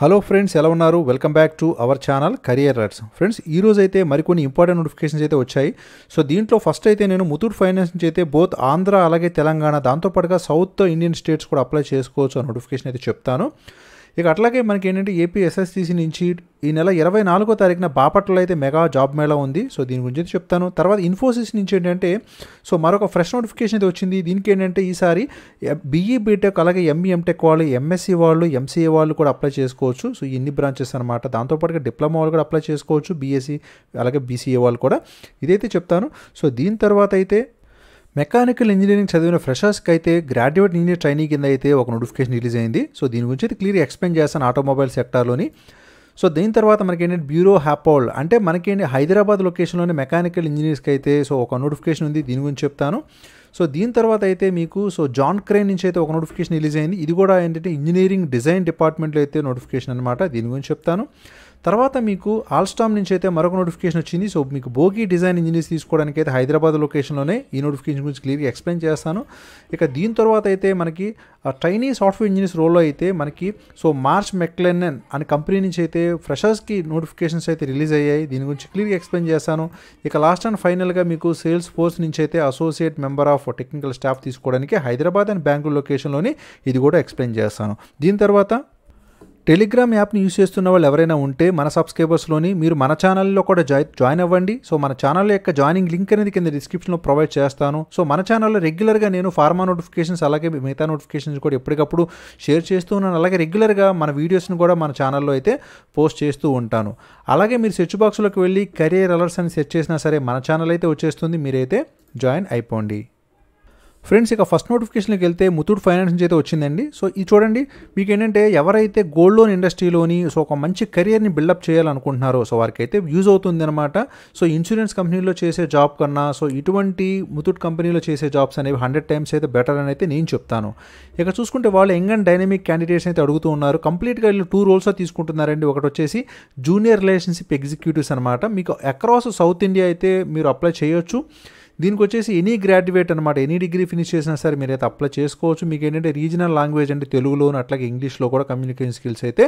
hello friends ఎలా ఉన్నారు welcome back to our channel career rights friends ఈ రోజు అయితే మరికొన్ని ఇంపార్టెంట్ నోటిఫికేషన్స్ అయితే వచ్చాయి సో దీంట్లో ఫస్ట్ అయితే నేను ముతూర్ ఫైనాన్స్ నుంచి అయితే బోత్ ఆంధ్ర అలాగే తెలంగాణ దాంతోపాటుగా సౌత్ ఇండియన్ స్టేట్స్ కూడా అప్లై చేసుకోవచ్చు ఆ నోటిఫికేషన్ అయితే చెప్తాను ఇక అట్లాగే మనకి ఏంటంటే ఏపీ ఎస్ఎస్టిసి నుంచి ఈ నెల ఇరవై నాలుగో తారీఖున బాపట్లో అయితే మెగా జాబ్ మేళా ఉంది సో దీని గురించి చెప్తాను తర్వాత ఇన్ఫోసిస్ నుంచి ఏంటంటే సో మరొక ఫ్రెష్ నోటిఫికేషన్ అయితే వచ్చింది దీనికి ఏంటంటే ఈసారి బీఈ బీటెక్ అలాగే ఎంఈఎంటెక్ వాళ్ళు ఎంఎస్సీ వాళ్ళు ఎంసీఏ వాళ్ళు కూడా అప్లై చేసుకోవచ్చు సో ఇన్ని బ్రాంచెస్ అనమాట దాంతోపాటుగా డిప్లొమా వాళ్ళు కూడా అప్లై చేసుకోవచ్చు బీఎస్సీ అలాగే బీసీఏ వాళ్ళు కూడా ఇదైతే చెప్తాను సో దీని తర్వాత అయితే మెకానికల్ ఇంజనీరింగ్ చదివిన ఫ్రెషర్స్కి అయితే గ్రాడ్యుయేట్ ఇంజనీర్ ట్రైనింగ్ కింద అయితే ఒక నోటిఫికేషన్ రిలీజ్ అయింది సో దీని గురించి అయితే క్లియర్ ఎక్స్ప్లెయిన్ చేస్తాను ఆటోమొబైల్ సెక్టార్లోని సో దీని తర్వాత మనకేంటంటే బ్యూరో హ్యాపోల్ అంటే మనకేంటి హైదరాబాద్ లొకేషన్లోని మెకానికల్ ఇంజనీర్స్కి అయితే సో ఒక నోటిఫికేషన్ ఉంది దీని గురించి చెప్తాను సో దీని తర్వాత అయితే మీకు సో జాన్ క్రైన్ నుంచి అయితే ఒక నోటిఫికేషన్ రిలీజ్ అయింది ఇది కూడా ఏంటంటే ఇంజనీరింగ్ డిజైన్ డిపార్ట్మెంట్లో అయితే నోటిఫికేషన్ అనమాట దీని గురించి చెప్తాను తర్వాత మీకు ఆల్స్టామ్ నుంచి అయితే మరొక నోటిఫికేషన్ వచ్చింది సో మీకు భోగి డిజైన్ ఇంజనీర్స్ తీసుకోవడానికి అయితే హైదరాబాద్ లొకేషన్లోనే ఈ నోటిఫికేషన్ గురించి క్లియర్గా ఎక్స్ప్లెయిన్ చేస్తాను ఇక దీని తర్వాత అయితే మనకి ట్రైనీ సాఫ్ట్వేర్ ఇంజనీర్స్ రోల్లో అయితే మనకి సో మార్చ్ మెక్లెన్నెన్ అనే కంపెనీ నుంచి అయితే ఫ్రెషర్స్కి నోటిఫికేషన్స్ అయితే రిలీజ్ అయ్యాయి దీని గురించి క్లియర్గా ఎక్స్ప్లెయిన్ చేస్తాను ఇక లాస్ట్ అండ్ ఫైనల్గా మీకు సేల్స్ ఫోర్స్ నుంచి అయితే associate member of technical staff తీసుకోవడానికి హైదరాబాద్ అండ్ బెంగళూరు లొకేషన్లోని ఇది కూడా ఎక్స్ప్లెయిన్ చేస్తాను దీని తర్వాత టెలిగ్రామ్ యాప్ని యూస్ చేస్తున్న వాళ్ళు ఎవరైనా ఉంటే మన సబ్స్క్రైబర్స్లోని మీరు మన ఛానల్లో కూడా జాయి జాయిన్ అవ్వండి సో మన ఛానల్ యొక్క జాయినింగ్ లింక్ అనేది కింద డిస్క్రిప్షన్లో ప్రొవైడ్ చేస్తాను సో మన ఛానల్లో రెగ్యులర్గా నేను ఫార్మా నోటిఫికేషన్స్ అలాగే మిగతా నోటిఫికేషన్స్ కూడా ఎప్పటికప్పుడు షేర్ చేస్తూ ఉన్నాను అలాగే రెగ్యులర్గా మన వీడియోస్ని కూడా మన ఛానల్లో అయితే పోస్ట్ చేస్తూ ఉంటాను అలాగే మీరు సెర్చ్ బాక్స్లోకి వెళ్ళి కెరియర్ అలర్స్ అని సెర్చ్ చేసినా సరే మన ఛానల్ అయితే వచ్చేస్తుంది మీరైతే జాయిన్ అయిపోండి ఫ్రెండ్స్ ఇక ఫస్ట్ నోటిఫికేషన్కి వెళ్తే ముతూట్ ఫైనాన్స్ నుంచి అయితే వచ్చిందండి సో ఇది చూడండి మీకు ఏంటంటే ఎవరైతే గోల్డ్ లోన్ ఇండస్ట్రీలోని సో ఒక మంచి కెరియర్ని బిల్డప్ చేయాలనుకుంటున్నారో సో వారికి అయితే యూజ్ అవుతుంది అనమాట సో ఇన్సూరెన్స్ కంపెనీలో చేసే జాబ్ కన్నా సో ఇటువంటి ముతూట్ కంపెనీలో చేసే జాబ్స్ అనేవి హండ్రెడ్ టైమ్స్ అయితే బెటర్ అని అయితే నేను చెప్తాను ఇక చూసుకుంటే వాళ్ళు ఎంగన్ డైనమిక్ క్యాండిడేట్స్ అయితే అడుగుతూ ఉన్నారు కంప్లీట్గా వీళ్ళు టూ రోల్స్ తీసుకుంటున్నారండి ఒకటి వచ్చేసి జూనియర్ రిలేషన్షిప్ ఎగ్జిక్యూటివ్స్ అనమాట మీకు అక్రాస్ సౌత్ ఇండియా అయితే మీరు అప్లై చేయొచ్చు దీనికి వచ్చేసి ఎనీ గ్రాడ్యుయేట్ అనమాట ఎనీ డిగ్రీ ఫినిష్ చేసినా సరే మీరు అయితే అప్లై చేసుకోవచ్చు మీకు ఏంటంటే రీజనల్ లాంగ్వేజ్ అంటే తెలుగులోను అట్లాగే ఇంగ్లీష్లో కూడా కమ్యూనికేషన్ స్కిల్స్ అయితే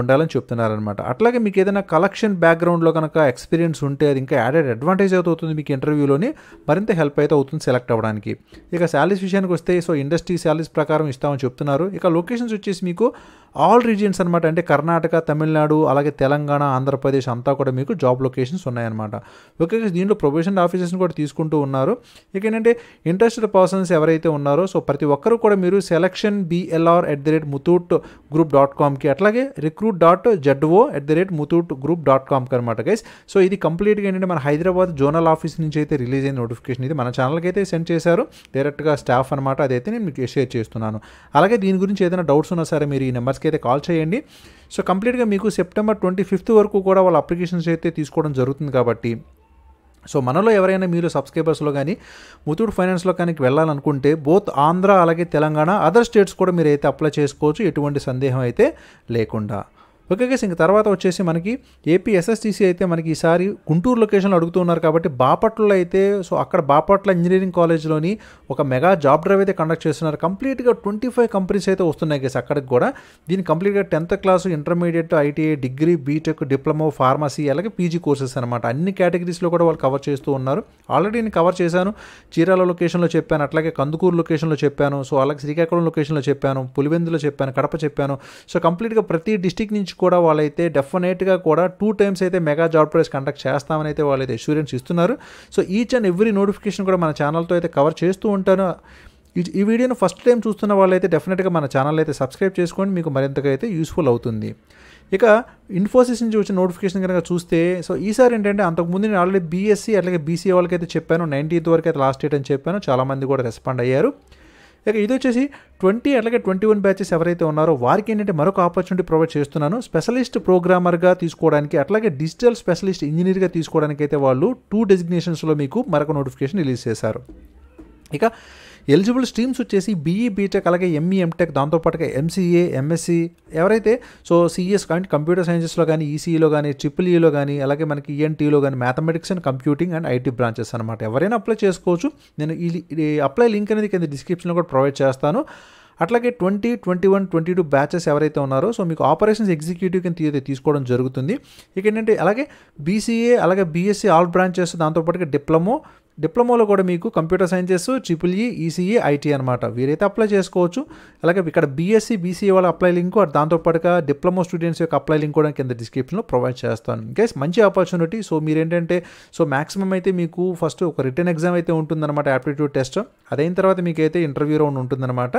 ఉండాలని చెప్తున్నారనమాట అట్లాగే మీకు ఏదైనా కలెక్షన్ బ్యాక్గ్రౌండ్లో కనుక ఎక్స్పీరియన్స్ ఉంటే అది ఇంకా యాడెడ్ అడ్వాంటేజ్ అయితే అవుతుంది మీకు ఇంటర్వ్యూలోని మరింత హెల్ప్ అయితే అవుతుంది సెలెక్ట్ అవ్వడానికి ఇక శాలరీస్ విషయానికి వస్తే సో ఇండస్ట్రీ శాలరీస్ ప్రకారం ఇస్తామని చెప్తున్నారు ఇక లొకేషన్స్ వచ్చేసి మీకు ఆల్ రీజియన్స్ అనమాట అంటే కర్ణాటక తమిళనాడు అలాగే తెలంగాణ ఆంధ్రప్రదేశ్ అంతా కూడా మీకు జాబ్ లొకేషన్స్ ఉన్నాయన్నమాట ఓకే దీంట్లో ప్రొఫెషనల్ ఆఫీసర్స్ని కూడా తీసుకుంటూ ఉన్నారు ఇక ఏంటంటే ఇంట్రెస్టెడ్ పర్సన్స్ ఎవరైతే ఉన్నారో సో ప్రతి ఒక్కరు కూడా మీరు selection BLR at the rate Muthoot group dot కామ్కి అట్లాగే recruit dot ZO at the rate Muthoot group dot కామ్కి అనమాట గైస్ సో ఇది కంప్లీట్గా ఏంటంటే మన హైదరాబాద్ జోనల్ ఆఫీస్ నుంచి అయితే రిలీజ్ అయిన నోటిఫికేషన్ ఇది మన ఛానల్కి అయితే సెండ్ చేశారు డైరెక్ట్గా స్టాఫ్ అనమాట అదైతే నేను మీకు షేర్ చేస్తున్నాను అలాగే దీని గురించి ఏదైనా డౌట్స్ ఉన్నా సరే మీరు ఈ నెంబర్స్కి అయితే కాల్ చేయండి సో కంప్లీట్గా మీకు సెప్టెంబర్ ట్వంటీ ఫిఫ్త్ వరకు కూడా వాళ్ళ అప్లికేషన్స్ అయితే తీసుకోవడం జరుగుతుంది కాబట్టి సో మనలో ఎవరైనా మీరు సబ్స్క్రైబర్స్లో కానీ ముతూట్ ఫైనాన్స్లో కానీ వెళ్ళాలనుకుంటే బోత్ ఆంధ్ర అలాగే తెలంగాణ అదర్ స్టేట్స్ కూడా మీరు అయితే అప్లై చేసుకోవచ్చు ఎటువంటి సందేహం అయితే లేకుండా ఓకే గైస్ ఇంక తర్వాత వచ్చేసి మనకి ఏపీ ఎస్ఎస్టీసీ అయితే మనకి ఈసారి గుంటూరు లొకేషన్లో అడుగుతున్నారు కాబట్టి బాపట్లలో అయితే సో అక్కడ బాపట్ల ఇంజనీరింగ్ కాలేజ్లోని ఒక మెగా జాబ్ డ్రైవ్ అయితే కండక్ట్ చేస్తున్నారు కంప్లీట్గా ట్వంటీ ఫైవ్ కంపెనీస్ అయితే వస్తున్నాయి గైస్ అక్కడికి కూడా దీన్ని కంప్లీట్గా tenth class intermediate ITI degree BTech diploma pharmacy అలాగే పీజీ కోర్సెస్ అనమాట అన్ని కేటగిరీస్లో కూడా వాళ్ళు కవర్ చేస్తూ ఉన్నారు ఆల్రెడీ నేను కవర్ చేశాను చీరాల లొకేషన్లో చెప్పాను అట్లాగే కందుకూరు లొకేషన్లో చెప్పాను సో అలాగే శ్రీకాకుళం లొకేషన్లో చెప్పాను పులివెందులో చెప్పాను కడప చెప్పాను సో కంప్లీట్గా ప్రతి డిస్టిక్ నుంచి నుంచి కూడా వాళ్ళైతే డెఫినెట్గా కూడా టూ టైమ్స్ అయితే మెగా జాబ్ ప్రైస్ కండక్ట్ చేస్తామని అయితే వాళ్ళైతే అష్యూరెన్స్ ఇస్తున్నారు so each and every notification కూడా మన ఛానల్తో అయితే కవర్ చేస్తూ ఉంటాను ఈ వీడియోను ఫస్ట్ టైం చూస్తున్న వాళ్ళైతే డెఫినెట్గా మన ఛానల్ అయితే సబ్స్క్రైబ్ చేసుకోండి మీకు మరింతగా అయితే యూస్ఫుల్ అవుతుంది ఇక ఇన్ఫోసిస్ నుంచి వచ్చిన నోటిఫికేషన్ కనుక చూస్తే సో ఈసారి ఏంటంటే అంతకుముందు నేను ఆల్రెడీ బీఎస్సీ అట్లాగే బీసీ వాళ్ళకైతే చెప్పాను నైన్టీన్త్ వరకు అయితే లాస్ట్ డేట్ అని చెప్పాను చాలామంది కూడా రెస్పాండ్ అయ్యారు ఇక ఇది వచ్చేసి ట్వంటీ అలాగే ట్వంటీ వన్ బ్యాచెస్ ఎవరైతే ఉన్నారో వారికి ఏంటంటే మరొక ఆపర్చునిటీ ప్రొవైడ్ చేస్తున్నాను స్పెషలిస్ట్ ప్రోగ్రామర్గా తీసుకోవడానికి అట్లాగే డిజిటల్ స్పెషలిస్ట్ ఇంజనీర్గా తీసుకోవడానికి అయితే వాళ్ళు టూ డెసిగ్నేషన్స్లో మీకు మరొక నోటిఫికేషన్ రిలీజ్ చేశారు ఇక ఎలిజిబుల్ స్ట్రీమ్స్ వచ్చేసి బీఈ బీటెక్ e, అలాగే ఎంఈ ఎంటెక్ e, దాంతోపాటుగా ఎంసీఏ ఎంఎస్సి ఎవరైతే సో సిఎస్ e కానీ కంప్యూటర్ సైన్సెస్లో కానీ ఈసీఈలో కానీ ట్రిపుల్ ఈలో కానీ అలాగే మనకి ఈఎన్టీలో కానీ mathematics and computing and IT branches అనమాట ఎవరైనా అప్లై చేసుకోవచ్చు నేను ఈ అప్లై లింక్ అనేది కింద డిస్క్రిప్షన్లో కూడా ప్రొవైడ్ చేస్తాను అట్లాగే twenty twenty one twenty two batches ఎవరైతే ఉన్నారో సో మీకు ఆపరేషన్స్ ఎగ్జిక్యూటివ్ కింద తీసుకోవడం జరుగుతుంది ఇక ఏంటంటే అలాగే బీసీఏ అలాగే బీఎస్సీ ఆల్ బ్రాంచెస్ దాంతోపాటుగా డిప్లొమో డిప్లొమాలో కూడా మీకు computer sciences triple E ECE IT అనమాట వీరైతే అప్లై చేసుకోవచ్చు అలాగే ఇక్కడ బీఎస్సీ బీసీఏ వాళ్ళ అప్లై లింక్ దాంతోపాటుగా డిప్లొమా స్టూడెంట్స్ యొక్క అప్లై లింక్ కూడా కింద డిస్క్రిప్షన్లో ప్రొవైడ్ చేస్తాను గైస్ మంచి ఆపర్చునిటీ సో మీరు ఏంటంటే సో మాక్సిమం అయితే మీకు ఫస్ట్ ఒక రిటర్న్ ఎగ్జామ్ అయితే ఉంటుందన్నమాట యాప్టిట్యూడ్ టెస్ట్ అదైన తర్వాత మీకైతే ఇంటర్వ్యూ రౌండ్ ఉంటుందన్నమాట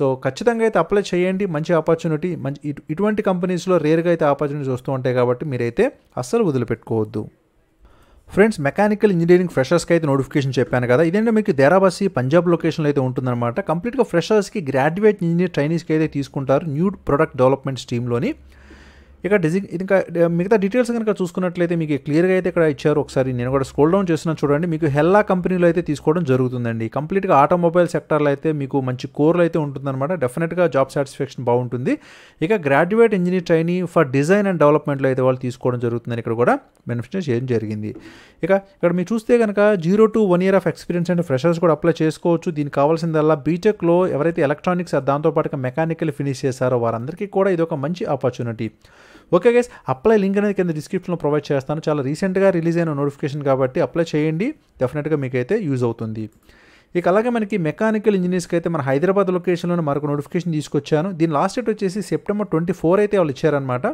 సో ఖచ్చితంగా అయితే అప్లై చేయండి మంచి ఆపర్చునిటీ మంచి ఇటువంటి కంపెనీస్లో రేర్గా అయితే ఆపర్చునిటీస్ వస్తూ ఉంటాయి కాబట్టి మీరైతే అస్సలు వదిలిపెట్టుకోవద్దు ఫ్రెండ్స్ మెకానికల్ ఇంజనీరింగ్ ఫ్రెషర్స్కి అయితే నోటిఫికేషన్ చెప్పాను కదా ఇదేంటే మీకు దేరాబాసి పంజాబ్ లొకేషన్లో అయితే ఉంటుందన్నమాట కంప్లీట్గా ఫ్రెషర్స్కి గ్రాడ్యుయేట్ ఇంజనీర్ ట్రైనీస్కి అయితే తీసుకుంటారు న్యూ ప్రొడక్ట్ డెవలప్మెంట్ స్టీమ్లోని ఇక డిజి ఇంకా మిగతా డీటెయిల్స్ కనుక చూసుకున్నట్లయితే మీకు క్లియర్గా అయితే ఇక్కడ ఇచ్చారు ఒకసారి నేను కూడా స్క్రోల్ డౌన్ చేసిన చూడండి మీకు హెల్లా కంపెనీలో అయితే తీసుకోవడం జరుగుతుందండి కంప్లీట్గా ఆటోమొబైల్ సెక్టర్లో అయితే మీకు మంచి కోర్లు అయితే ఉంటుందన్నమాట డెఫినెట్గా జాబ్ సాటిస్ఫాక్షన్ బాగుంటుంది ఇక graduate engineer training for design and డెవలప్మెంట్లో అయితే వాళ్ళు తీసుకోవడం జరుగుతుందని ఇక్కడ కూడా మెనిఫిషన్ చేయడం జరిగింది ఇక ఇక్కడ మీరు చూస్తే కనుక zero to one year of experience and freshers కూడా అప్లై చేసుకోవచ్చు దీనికి కావాల్సిందల్లా బీటెక్లో ఎవరైతే ఎలక్ట్రానిక్స్ దాంతోపాటుగా మెకానికల్ ఫినిష్ చేశారో వారందరికీ కూడా ఇది ఒక మంచి opportunity okay guys apply link అనేది కింద డిస్క్రిప్షన్లో ప్రొవైడ్ చేస్తాను చాలా రీసెంట్గా రిలీజ్ అయిన నోటిఫికేషన్ కాబట్టి అప్లై చేయండి డెఫినెట్గా మీకైతే యూజ్ అవుతుంది ఇక అలాగే మనకి మెకానికల్ ఇంజనీర్స్కి అయితే మన హైదరాబాద్ లొకేషన్లో మరొక నోటిఫికేషన్ తీసుకొచ్చాను దీని లాస్ట్ డేట్ వచ్చేసి సెప్టెంబర్ ట్వంటీ ఫోర్ అయితే వాళ్ళు ఇచ్చారనమాట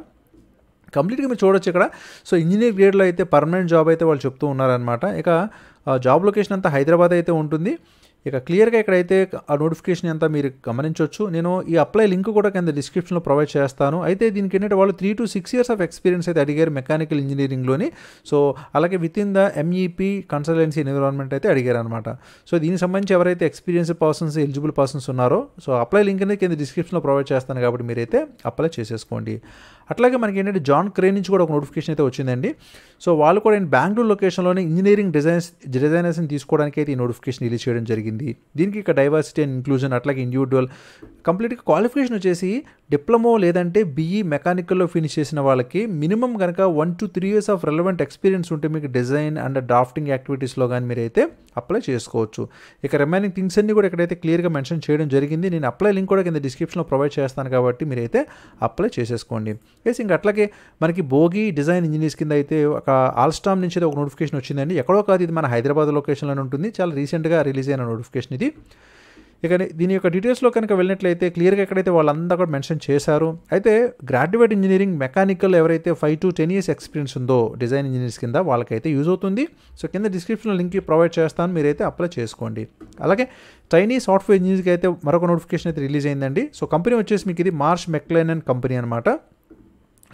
కంప్లీట్గా మీరు చూడొచ్చు ఇక్కడ సో ఇంజనీర్ గ్రేడ్లో అయితే పర్మనెంట్ జాబ్ అయితే వాళ్ళు చెప్తూ ఉన్నారనమాట ఇక జాబ్ లొకేషన్ అంతా హైదరాబాద్ అయితే ఉంటుంది ఇక క్లియర్గా ఇక్కడైతే ఆ నోటిఫికేషన్ అంతా మీరు గమనించవచ్చు నేను ఈ అప్లై లింక్ కూడా కింద డిస్క్రిప్షన్లో ప్రొవైడ్ చేస్తాను అయితే దీనికి ఏంటంటే వాళ్ళు three to six years of experience అయితే అడిగారు మెకానికల్ ఇంజనీరింగ్లోని సో అలాగే with in the MEP consultancy environment అయితే అడిగారు అనమాట సో దీనికి సంబంధించి ఎవరైతే ఎక్స్పీరియన్స్ పర్సన్స్ ఎలిజిబుల్ పర్సన్స్ ఉన్నారో సో అప్లై లింక్ అనేది కింద డిస్క్రిప్షన్లో ప్రొవైడ్ చేస్తాను కాబట్టి మీరైతే అప్లై చేసేసుకోండి అట్లాగే మనకి ఏంటంటే జాన్ క్రే నుంచి కూడా ఒక నోటిఫికేషన్ అయితే వచ్చిందండి సో వాళ్ళు కూడా నేను బెంగళూరు లొకేషన్లోనే ఇంజనీరింగ్ డిజైన్స్ డిజైనర్స్ని తీసుకోవడానికి అయితే ఈ నోటిఫికేషన్ రిలీజ్ చేయడం జరిగింది దీనికి ఇక డైవర్సిటీ అండ్ ఇంక్లూజన్ అట్లాగే ఇండివిజువల్ కంప్లీట్గా క్వాలిఫికేషన్ వచ్చేసి డిప్లొమో లేదంటే బీఈ మెకానికల్లో ఫినిష్ చేసిన వాళ్ళకి మినిమం కనుక one to three years of relevant experience ఉంటే మీకు డిజైన్ అండ్ డ్రాఫ్టింగ్ యాక్టివిటీస్లో కానీ మీరైతే అప్లై చేసుకోవచ్చు ఇక రిమైనింగ్ థింగ్స్ అన్ని కూడా ఇక్కడైతే క్లియర్గా మెన్షన్ చేయడం జరిగింది నేను అప్లై లింక్ కూడా కింద డిస్క్రిప్షన్లో ప్రొవైడ్ చేస్తాను కాబట్టి మీరైతే అప్లై చేసేసుకోండి ఎస్ ఇంకా అట్లాగే మనకి భోగి డిజైన్ ఇంజనీర్స్ కింద అయితే ఒక ఆల్స్టామ్ నుంచి ఒక నోటిఫికేషన్ వచ్చిందండి ఎక్కడో కాదు ఇది మన హైదరాబాద్ లొకేషన్లో ఉంటుంది చాలా రీసెంట్గా రిలీజ్ అయిన నోటిఫికేషన్ ఇది ఇక దీని యొక్క డీటెయిల్స్లో కనుక వెళ్ళినట్లయితే క్లియర్గా ఎక్కడైతే వాళ్ళంతా కూడా మెన్షన్ చేశారు అయితే గ్రాడ్యుయేట్ ఇంజనీరింగ్ మెకానికల్ ఎవరైతే five to ten years experience ఉందో డిజైన్ ఇంజనీర్స్ కింద వాళ్ళకైతే యూజ్ అవుతుంది సో కింద డిస్క్రిప్షన్లో లింక్ ప్రొవైడ్ చేస్తాను మీరైతే అప్లై చేసుకోండి అలాగే ట్రైనీ సాఫ్ట్వేర్ ఇంజనీర్స్కి అయితే మరొక నోటిఫికేషన్ అయితే రిలీజ్ అయిందండి సో కంపెనీ వచ్చేసి మీకు ఇది మార్ష్ మెక్లైన్ అండ్ కంపెనీ అనమాట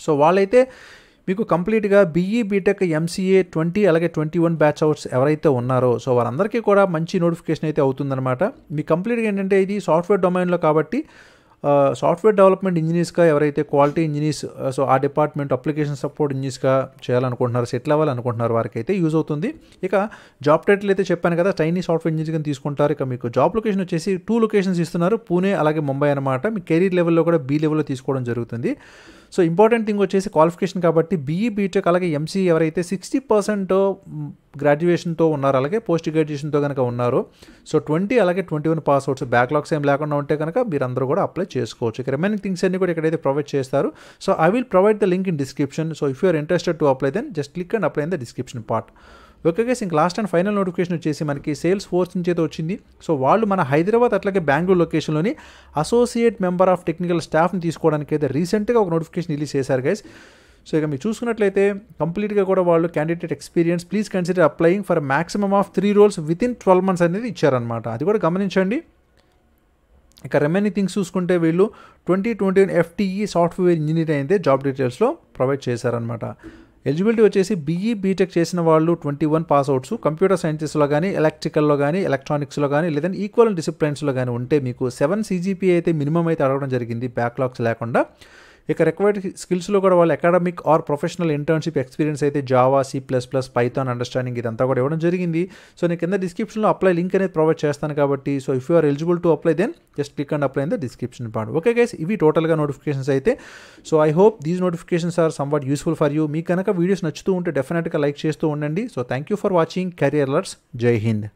సో వాళ్ళైతే మీకు కంప్లీట్గా బిఈ బీటెక్ ఎంసీఏ ట్వంటీ అలాగే ట్వంటీ వన్ బ్యాచ్ అవుట్స్ ఎవరైతే ఉన్నారో సో వారందరికీ కూడా మంచి నోటిఫికేషన్ అయితే అవుతుందన్నమాట మీ కంప్లీట్గా ఏంటంటే ఇది సాఫ్ట్వేర్ డొమైన్లో కాబట్టి సాఫ్ట్వేర్ డెవలప్మెంట్ ఇంజనీర్స్గా ఎవరైతే క్వాలిటీ ఇంజనీర్స్ సో ఆ డిపార్ట్మెంట్ అప్లికేషన్ సపోర్ట్ ఇంజనీర్స్గా చేయాలనుకుంటున్నారు సెటిల్ అవ్వాలనుకుంటున్నారు వారికి అయితే యూజ్ అవుతుంది ఇక జాబ్ టైటిల్ అయితే చెప్పాను కదా చైనీ సాఫ్ట్వేర్ ఇంజనీర్గా తీసుకుంటారు ఇక మీకు జాబ్ లొకేషన్ వచ్చేసి టూ లొకేషన్స్ ఇస్తున్నారు పూణే అలాగే ముంబై అనమాట మీ కెరీర్ లెవెల్లో కూడా బీ లెవెల్లో తీసుకోవడం జరుగుతుంది సో ఇంపార్టెంట్ థింగ్ వచ్చేసి క్వాలిఫికేషన్ కాబట్టి బీఈ బీటెక్ e, అలాగే ఎంసీ e ఎవరైతే సిక్స్టీ పర్సెంట్ గ్రాడ్యుయేషన్తో ఉన్నారు అలాగే పోస్ట్ గ్రాడ్యుయేషన్తో కనుక ఉన్నారు సో ట్వంటీ అలాగే twenty one pass outs backlogs ఏం లేకుండా ఉంటే కనుక మీరందరూ కూడా అప్లై చేసుకోవచ్చు ఇక రిమైనింగ్ థింగ్స్ అన్ని కూడా ఇక్కడైతే ప్రొవైడ్ చేస్తారు so I will provide the link in description so if you interested to apply then just click and apply in the description part ఒక్కగేసి ఇంక లాస్ట్ అండ్ ఫైనల్ నోటిఫికేషన్ వచ్చేసి మనకి సేల్స్ ఫోర్స్ నుంచి అయితే వచ్చింది సో వాళ్ళు మన హైదరాబాద్ అట్లాగే బెంగళూరు లొకేషన్లోని అసోసియేట్ మెంబర్ ఆఫ్ టెక్నికల్ స్టాఫ్ని తీసుకోవడానికి అయితే రీసెంట్గా ఒక నోటిఫికేషన్ రిలీజ్ చేశారు గైస్ సో ఇక మీరు చూసుకున్నట్లయితే కంప్లీట్గా కూడా వాళ్ళు candidate experience please consider applying for maximum of three roles with in twelve months అనేది ఇచ్చారనమాట అది కూడా గమనించండి ఇక రెమెన్యూ థింగ్స్ చూసుకుంటే వీళ్ళు twenty twenty one FTE software engineer అయితే జాబ్ డీటెయిల్స్లో ప్రొవైడ్ చేశారనమాట ఎలిజిబిలిటీ వచ్చేసి బీఈ బీటెక్ e, చేసిన వాళ్ళు twenty one pass outs computer సైన్సెస్లో కానీ ఎలక్ట్రికల్లో కానీ ఎలక్ట్రానిక్స్లో కానీ లేదంటే ఈక్వల్ డిసిప్లైన్స్లో కానీ ఉంటే మీకు సెవెన్ సీజీపీ అయితే మినిమం అయితే అడగడం జరిగింది బ్యాక్లాగ్స్ లేకుండా ఇక రిక్వైర్డ్ స్కిల్స్లో కూడా వాళ్ళు academic or professional internship experience అయితే Java C plus plus Python understanding ఇదంతా కూడా ఇవ్వడం జరిగింది సో నేను కింద డిస్క్రిప్షన్లో అప్లై లింక్ అనేది ప్రొవైడ్ చేస్తాను కాబట్టి so if you eligible to apply then just click and apply in the description point okay guys ఇవి టోటల్గా నోటిఫికేషన్స్ అయితే so I hope these notifications are some what useful for you మీకు కనుక videos నచ్చుతూ ఉంటే డెఫినెట్గా లైక్ చేస్తూ ఉండండి so thank you for watching career లర్స్ జై హింద్